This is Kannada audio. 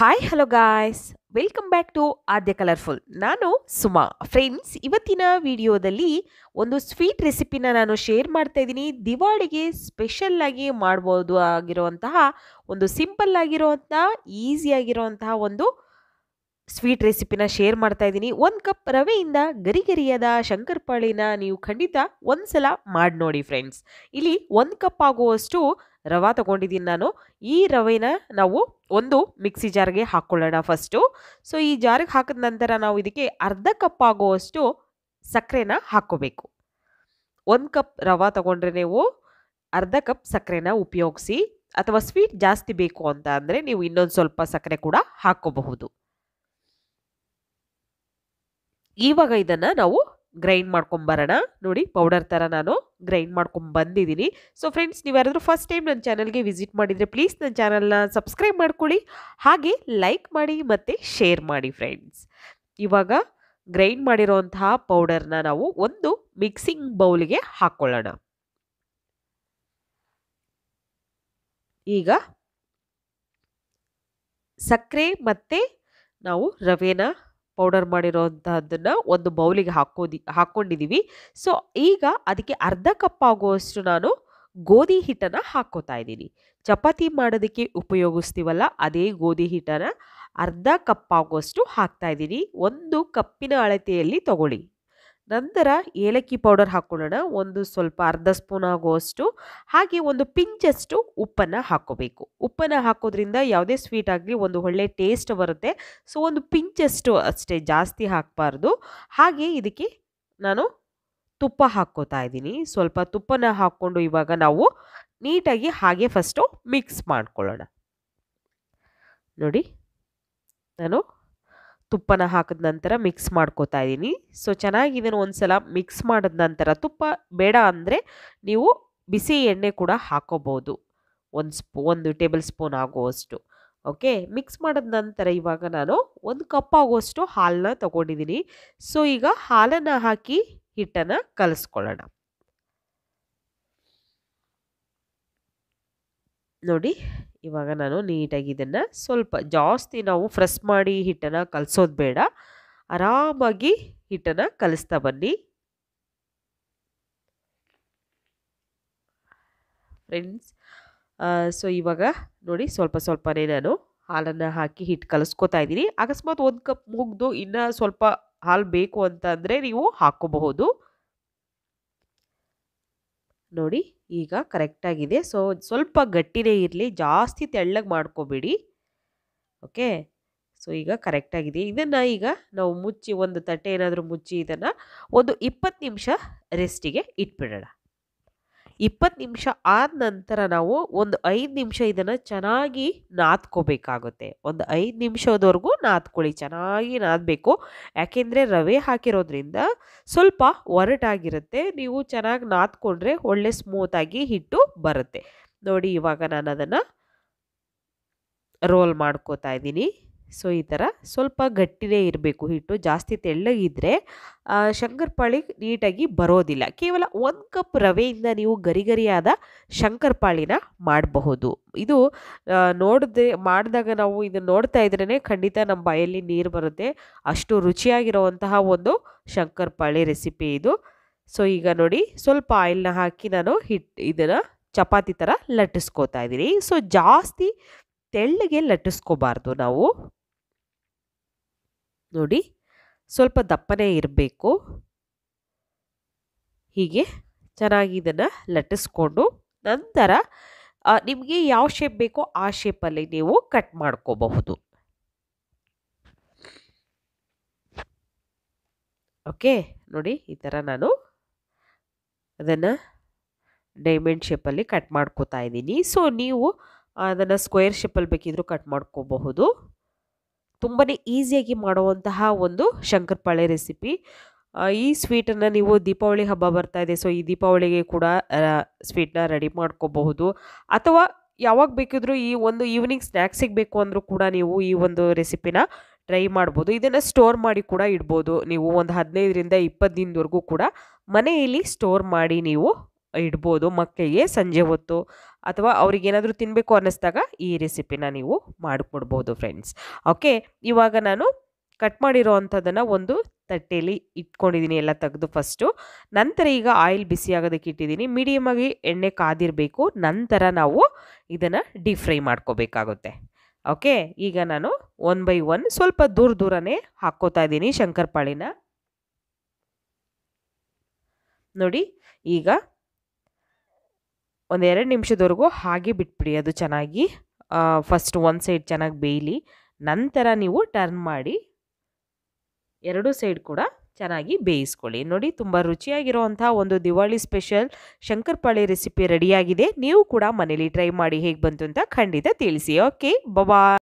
hi hello guys welcome back to Aadya colourful ನಾನು ಸುಮಾ ಫ್ರೆಂಡ್ಸ್ ಇವತ್ತಿನ ವಿಡಿಯೋದಲ್ಲಿ ಒಂದು ಸ್ವೀಟ್ ರೆಸಿಪಿನ ನಾನು ಶೇರ್ ಮಾಡ್ತಾ ಇದ್ದೀನಿ ದಿವಾಳಿಗೆ ಸ್ಪೆಷಲ್ಲಾಗಿ ಮಾಡ್ಬೋದು ಆಗಿರುವಂತಹ ಒಂದು ಸಿಂಪಲ್ ಆಗಿರುವಂತಹ ಈಸಿಯಾಗಿರುವಂತಹ ಒಂದು ಸ್ವೀಟ್ ರೆಸಿಪಿನ ಶೇರ್ ಮಾಡ್ತಾ ಇದ್ದೀನಿ ಒಂದು ಕಪ್ ರವೆಯಿಂದ ಗರಿಗರಿಯಾದ ಶಂಕರ್ಪಾಳಿನ ನೀವು ಖಂಡಿತ ಒಂದು ಸಲ ಮಾಡಿ ನೋಡಿ ಫ್ರೆಂಡ್ಸ್ ಇಲ್ಲಿ ಒಂದು ಕಪ್ ಆಗುವಷ್ಟು ರವೆ ತಗೊಂಡಿದ್ದೀನಿ ನಾನು ಈ ರವೆನ ನಾವು ಒಂದು ಮಿಕ್ಸಿ ಜಾರ್ಗೆ ಹಾಕ್ಕೊಳ್ಳೋಣ ಫಸ್ಟು ಸೊ ಈ ಜಾರಿಗೆ ಹಾಕಿದ ನಂತರ ನಾವು ಇದಕ್ಕೆ ಅರ್ಧ ಕಪ್ ಆಗುವಷ್ಟು ಸಕ್ಕರೆನ ಹಾಕ್ಕೋಬೇಕು ಒಂದು ಕಪ್ ರವೆ ತಗೊಂಡ್ರೆ ನೀವು ಅರ್ಧ ಕಪ್ ಸಕ್ಕರೆನ ಉಪಯೋಗಿಸಿ ಅಥವಾ ಸ್ವೀಟ್ ಜಾಸ್ತಿ ಬೇಕು ಅಂತ ಅಂದರೆ ನೀವು ಇನ್ನೊಂದು ಸ್ವಲ್ಪ ಸಕ್ಕರೆ ಕೂಡ ಹಾಕ್ಕೋಬಹುದು ಇವಾಗ ಇದನ್ನು ನಾವು ಗ್ರೈಂಡ್ ಮಾಡ್ಕೊಂಬರೋಣ ನೋಡಿ ಪೌಡರ್ ಥರ ನಾನು ಗ್ರೈಂಡ್ ಮಾಡ್ಕೊಂಬಂದಿದ್ದೀನಿ ಸೊ ಫ್ರೆಂಡ್ಸ್ ನೀವು ಯಾರಾದರೂ ಫಸ್ಟ್ ಟೈಮ್ ನನ್ನ ಚಾನಲ್ಗೆ ವಿಸಿಟ್ ಮಾಡಿದರೆ ಪ್ಲೀಸ್ ನನ್ನ ಚಾನಲ್ನ ಸಬ್ಸ್ಕ್ರೈಬ್ ಮಾಡ್ಕೊಳ್ಳಿ ಹಾಗೆ ಲೈಕ್ ಮಾಡಿ ಮತ್ತು ಶೇರ್ ಮಾಡಿ ಫ್ರೆಂಡ್ಸ್ ಇವಾಗ ಗ್ರೈಂಡ್ ಮಾಡಿರೋಂತಹ ಪೌಡರ್ನ ನಾವು ಒಂದು ಮಿಕ್ಸಿಂಗ್ ಬೌಲ್ಗೆ ಹಾಕ್ಕೊಳ್ಳೋಣ ಈಗ ಸಕ್ಕರೆ ಮತ್ತು ನಾವು ರವೆನ ಪೌಡರ್ ಮಾಡಿರೋಂಥದ್ದನ್ನು ಒಂದು ಬೌಲಿಗೆ ಹಾಕೋದಿ ಹಾಕ್ಕೊಂಡಿದ್ದೀವಿ ಸೊ ಈಗ ಅದಕ್ಕೆ ಅರ್ಧ ಕಪ್ ಆಗುವಷ್ಟು ನಾನು ಗೋಧಿ ಹಿಟ್ಟನ್ನು ಹಾಕೋತಾ ಇದ್ದೀನಿ ಚಪಾತಿ ಮಾಡೋದಕ್ಕೆ ಉಪಯೋಗಿಸ್ತೀವಲ್ಲ ಅದೇ ಗೋಧಿ ಹಿಟ್ಟನ್ನು ಅರ್ಧ ಕಪ್ ಆಗುವಷ್ಟು ಹಾಕ್ತಾ ಇದ್ದೀನಿ ಒಂದು ಕಪ್ಪಿನ ಅಳತೆಯಲ್ಲಿ ತಗೊಳ್ಳಿ ನಂತರ ಏಲಕ್ಕಿ ಪೌಡರ್ ಹಾಕ್ಕೊಳ್ಳೋಣ ಒಂದು ಸ್ವಲ್ಪ ಅರ್ಧ ಸ್ಪೂನ್ ಆಗುವಷ್ಟು ಹಾಗೆ ಒಂದು ಪಿಂಚಷ್ಟು ಉಪ್ಪನ್ನು ಹಾಕೋಬೇಕು ಉಪ್ಪನ್ನು ಹಾಕೋದ್ರಿಂದ ಯಾವುದೇ ಸ್ವೀಟ್ ಆಗಲಿ ಒಂದು ಒಳ್ಳೆ ಟೇಸ್ಟ್ ಬರುತ್ತೆ ಸೊ ಒಂದು ಪಿಂಚಷ್ಟು ಅಷ್ಟೇ ಜಾಸ್ತಿ ಹಾಕಬಾರ್ದು ಹಾಗೆ ಇದಕ್ಕೆ ನಾನು ತುಪ್ಪ ಹಾಕ್ಕೋತಾ ಇದ್ದೀನಿ ಸ್ವಲ್ಪ ತುಪ್ಪನ ಹಾಕ್ಕೊಂಡು ಇವಾಗ ನಾವು ನೀಟಾಗಿ ಹಾಗೆ ಫಸ್ಟು ಮಿಕ್ಸ್ ಮಾಡ್ಕೊಳ್ಳೋಣ ನೋಡಿ ನಾನು ತುಪ್ಪನ ಹಾಕಿದ ನಂತರ ಮಿಕ್ಸ್ ಮಾಡ್ಕೋತಾ ಇದ್ದೀನಿ ಸೊ ಚೆನ್ನಾಗಿ ಇದನ್ನು ಒಂದು ಸಲ ಮಿಕ್ಸ್ ಮಾಡಿದ ನಂತರ ತುಪ್ಪ ಬೇಡ ಅಂದರೆ ನೀವು ಬಿಸಿ ಎಣ್ಣೆ ಕೂಡ ಹಾಕೋಬೋದು ಒಂದು ಸ್ಪೂ ಒಂದು ಟೇಬಲ್ ಸ್ಪೂನ್ ಆಗುವಷ್ಟು ಓಕೆ ಮಿಕ್ಸ್ ಮಾಡಿದ ನಂತರ ಇವಾಗ ನಾನು ಒಂದು ಕಪ್ ಆಗುವಷ್ಟು ಹಾಲನ್ನ ತಗೊಂಡಿದ್ದೀನಿ ಸೊ ಈಗ ಹಾಲನ್ನು ಹಾಕಿ ಹಿಟ್ಟನ್ನು ಕಲಿಸ್ಕೊಳ್ಳೋಣ ನೋಡಿ ಇವಾಗ ನಾನು ನೀಟಾಗಿ ಇದನ್ನು ಸ್ವಲ್ಪ ಜಾಸ್ತಿ ನಾವು ಫ್ರೆಸ್ ಮಾಡಿ ಹಿಟ್ಟನ್ನು ಕಲಿಸೋದು ಬೇಡ ಆರಾಮಾಗಿ ಹಿಟ್ಟನ್ನು ಕಲಿಸ್ತಾ ಬನ್ನಿ ಫ್ರೆಂಡ್ಸ್ ಸೊ ಇವಾಗ ನೋಡಿ ಸ್ವಲ್ಪ ಸ್ವಲ್ಪನೇ ನಾನು ಹಾಲನ್ನು ಹಾಕಿ ಹಿಟ್ಟು ಕಲಿಸ್ಕೊತಾ ಇದ್ದೀನಿ ಅಕಸ್ಮಾತ್ ಒಂದು ಕಪ್ ಮುಗಿದು ಇನ್ನೂ ಸ್ವಲ್ಪ ಹಾಲು ಬೇಕು ಅಂತ ನೀವು ಹಾಕೋಬಹುದು ನೋಡಿ ಈಗ ಕರೆಕ್ಟಾಗಿದೆ ಸೊ ಸ್ವಲ್ಪ ಗಟ್ಟಿನೇ ಇರಲಿ ಜಾಸ್ತಿ ತೆಳ್ಳಗೆ ಮಾಡ್ಕೋಬೇಡಿ ಓಕೆ ಸೊ ಈಗ ಕರೆಕ್ಟಾಗಿದೆ ಇದನ್ನು ಈಗ ನಾವು ಮುಚ್ಚಿ ಒಂದು ತಟ್ಟೆ ಏನಾದರೂ ಮುಚ್ಚಿ ಇದನ್ನು ಒಂದು ಇಪ್ಪತ್ತು ನಿಮಿಷ ರೆಸ್ಟಿಗೆ ಇಟ್ಬಿಡೋಣ ಇಪ್ಪತ್ತು ನಿಮಿಷ ಆದ ನಂತರ ನಾವು ಒಂದು ಐದು ನಿಮಿಷ ಇದನ್ನು ಚೆನ್ನಾಗಿ ನಾದ್ಕೋಬೇಕಾಗುತ್ತೆ ಒಂದು ಐದು ನಿಮಿಷದವರೆಗೂ ನಾದ್ಕೊಳ್ಳಿ ಚೆನ್ನಾಗಿ ನಾದಬೇಕು ಯಾಕೆಂದರೆ ರವೆ ಹಾಕಿರೋದ್ರಿಂದ ಸ್ವಲ್ಪ ಒರಟಾಗಿರುತ್ತೆ ನೀವು ಚೆನ್ನಾಗಿ ನಾದ್ಕೊಂಡ್ರೆ ಒಳ್ಳೆ ಸ್ಮೂತಾಗಿ ಹಿಟ್ಟು ಬರುತ್ತೆ ನೋಡಿ ಇವಾಗ ನಾನು ಅದನ್ನು ರೋಲ್ ಮಾಡ್ಕೋತಾ ಇದ್ದೀನಿ ಸೊ ಈ ಥರ ಸ್ವಲ್ಪ ಗಟ್ಟಿನೇ ಇರಬೇಕು ಹಿಟ್ಟು ಜಾಸ್ತಿ ತೆಳ್ಳಗಿದ್ದರೆ ಶಂಕರಪಾಳಿ ನೀಟಾಗಿ ಬರೋದಿಲ್ಲ ಕೇವಲ ಒಂದು ಕಪ್ ರವೆಯಿಂದ ನೀವು ಗರಿಗರಿಯಾದ ಶಂಕರಪಾಳಿನ ಮಾಡಬಹುದು ಇದು ನೋಡದೆ ಮಾಡಿದಾಗ ನಾವು ಇದನ್ನು ನೋಡ್ತಾ ಇದ್ರೇ ಖಂಡಿತ ನಮ್ಮ ಬಾಯಲ್ಲಿ ನೀರು ಬರುತ್ತೆ ಅಷ್ಟು ರುಚಿಯಾಗಿರುವಂತಹ ಒಂದು ಶಂಕರ್ಪಾಳಿ ರೆಸಿಪಿ ಇದು ಸೊ ಈಗ ನೋಡಿ ಸ್ವಲ್ಪ ಆಯಿಲ್ನ ಹಾಕಿ ನಾನು ಹಿಟ್ಟು ಇದನ್ನು ಚಪಾತಿ ಥರ ಲಟ್ಟಿಸ್ಕೋತಾ ಇದ್ದೀನಿ ಸೊ ಜಾಸ್ತಿ ತೆಳ್ಳಗೆ ಲಟ್ಟಿಸ್ಕೋಬಾರ್ದು ನಾವು ನೋಡಿ ಸ್ವಲ್ಪ ದಪ್ಪನೇ ಇರಬೇಕು ಹೀಗೆ ಚೆನ್ನಾಗಿ ಇದನ್ನು ಲಟ್ಟಿಸ್ಕೊಂಡು ನಂತರ ನಿಮಗೆ ಯಾವ ಶೇಪ್ ಬೇಕೋ ಆ ಶೇಪಲ್ಲಿ ನೀವು ಕಟ್ ಮಾಡ್ಕೋಬಹುದು ಓಕೆ ನೋಡಿ ಈ ಥರ ನಾನು ಅದನ್ನು ಡೈಮಂಡ್ ಶೇಪಲ್ಲಿ ಕಟ್ ಮಾಡ್ಕೋತಾ ಇದ್ದೀನಿ ಸೊ ನೀವು ಅದನ್ನು ಸ್ಕ್ವೇರ್ ಶೇಪಲ್ಲಿ ಬೇಕಿದ್ದರೂ ಕಟ್ ಮಾಡ್ಕೋಬಹುದು ತುಂಬಾ ಈಸಿಯಾಗಿ ಮಾಡುವಂತಹ ಒಂದು ಶಂಕರಪಾಳೆ ರೆಸಿಪಿ ಈ ಸ್ವೀಟನ್ನು ನೀವು ದೀಪಾವಳಿ ಹಬ್ಬ ಬರ್ತಾ ಇದೆ ಸೊ ಈ ದೀಪಾವಳಿಗೆ ಕೂಡ ಸ್ವೀಟನ್ನ ರೆಡಿ ಮಾಡ್ಕೋಬಹುದು ಅಥವಾ ಯಾವಾಗ ಬೇಕಿದ್ರೂ ಈ ಒಂದು ಈವ್ನಿಂಗ್ ಸ್ನ್ಯಾಕ್ಸಿಗೆ ಬೇಕು ಅಂದರೂ ಕೂಡ ನೀವು ಈ ಒಂದು ರೆಸಿಪಿನ ಟ್ರೈ ಮಾಡ್ಬೋದು ಇದನ್ನು ಸ್ಟೋರ್ ಮಾಡಿ ಕೂಡ ಇಡ್ಬೋದು ನೀವು ಒಂದು ಹದಿನೈದರಿಂದ ಇಪ್ಪತ್ತು ದಿನದವರೆಗೂ ಕೂಡ ಮನೆಯಲ್ಲಿ ಸ್ಟೋರ್ ಮಾಡಿ ನೀವು ಇಡ್ಬೋದು ಮಕ್ಕಳಿಗೆ ಸಂಜೆ ಹೊತ್ತು ಅಥವಾ ಅವ್ರಿಗೇನಾದರೂ ತಿನ್ನಬೇಕು ಅನ್ನಿಸ್ದಾಗ ಈ ರೆಸಿಪಿನ ನೀವು ಮಾಡಿಕೊಡ್ಬೋದು ಫ್ರೆಂಡ್ಸ್ ಓಕೆ ಇವಾಗ ನಾನು ಕಟ್ ಮಾಡಿರೋ ಅಂಥದ್ದನ್ನು ಒಂದು ತಟ್ಟೆಯಲ್ಲಿ ಇಟ್ಕೊಂಡಿದ್ದೀನಿ ಎಲ್ಲ ತೆಗೆದು ಫಸ್ಟು ನಂತರ ಈಗ ಆಯಿಲ್ ಬಿಸಿ ಆಗೋದಕ್ಕೆ ಇಟ್ಟಿದ್ದೀನಿ ಆಗಿ ಎಣ್ಣೆ ಕಾದಿರಬೇಕು ನಂತರ ನಾವು ಇದನ್ನು ಡೀಪ್ ಫ್ರೈ ಮಾಡ್ಕೋಬೇಕಾಗುತ್ತೆ ಓಕೆ ಈಗ ನಾನು ಒನ್ ಬೈ ಒನ್ ಸ್ವಲ್ಪ ದೂರ ದೂರನೇ ಹಾಕ್ಕೋತಾ ಇದ್ದೀನಿ ಶಂಕರ್ಪಾಳಿನ ನೋಡಿ ಈಗ ಒಂದು ಎರಡು ನಿಮಿಷದವರೆಗೂ ಹಾಗೆ ಬಿಟ್ಬಿಡಿ ಅದು ಚೆನ್ನಾಗಿ ಫಸ್ಟ್ ಒಂದು ಸೈಡ್ ಚೆನ್ನಾಗಿ ಬೇಯಲಿ ನಂತರ ನೀವು ಟರ್ನ್ ಮಾಡಿ ಎರಡೂ ಸೈಡ್ ಕೂಡ ಚೆನ್ನಾಗಿ ಬೇಯಿಸ್ಕೊಳ್ಳಿ ನೋಡಿ ತುಂಬ ರುಚಿಯಾಗಿರುವಂಥ ಒಂದು ದಿವಾಳಿ ಸ್ಪೆಷಲ್ ಶಂಕರ್ಪಾಳೆ ರೆಸಿಪಿ ರೆಡಿಯಾಗಿದೆ ನೀವು ಕೂಡ ಮನೇಲಿ ಟ್ರೈ ಮಾಡಿ ಹೇಗೆ ಬಂತು ಅಂತ ಖಂಡಿತ ತಿಳಿಸಿ ಓಕೆ ಬಬಾ